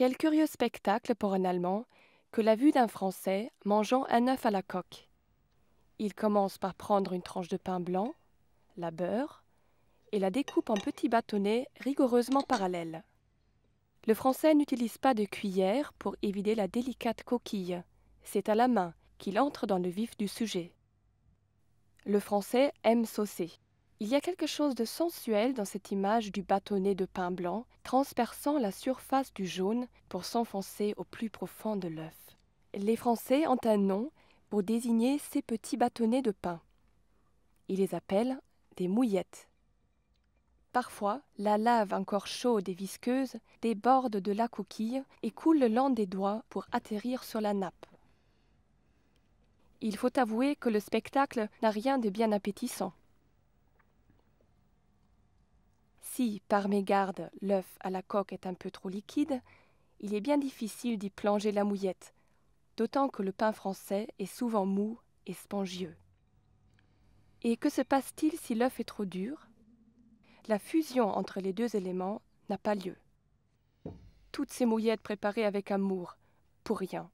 Quel curieux spectacle pour un Allemand que la vue d'un Français mangeant un œuf à la coque. Il commence par prendre une tranche de pain blanc, la beurre, et la découpe en petits bâtonnets rigoureusement parallèles. Le Français n'utilise pas de cuillère pour évider la délicate coquille. C'est à la main qu'il entre dans le vif du sujet. Le Français aime saucer. Il y a quelque chose de sensuel dans cette image du bâtonnet de pain blanc transperçant la surface du jaune pour s'enfoncer au plus profond de l'œuf. Les Français ont un nom pour désigner ces petits bâtonnets de pain. Ils les appellent des mouillettes. Parfois, la lave encore chaude et visqueuse déborde de la coquille et coule le long des doigts pour atterrir sur la nappe. Il faut avouer que le spectacle n'a rien de bien appétissant. Si, par mégarde, l'œuf à la coque est un peu trop liquide, il est bien difficile d'y plonger la mouillette, d'autant que le pain français est souvent mou et spongieux. Et que se passe-t-il si l'œuf est trop dur La fusion entre les deux éléments n'a pas lieu. Toutes ces mouillettes préparées avec amour, pour rien.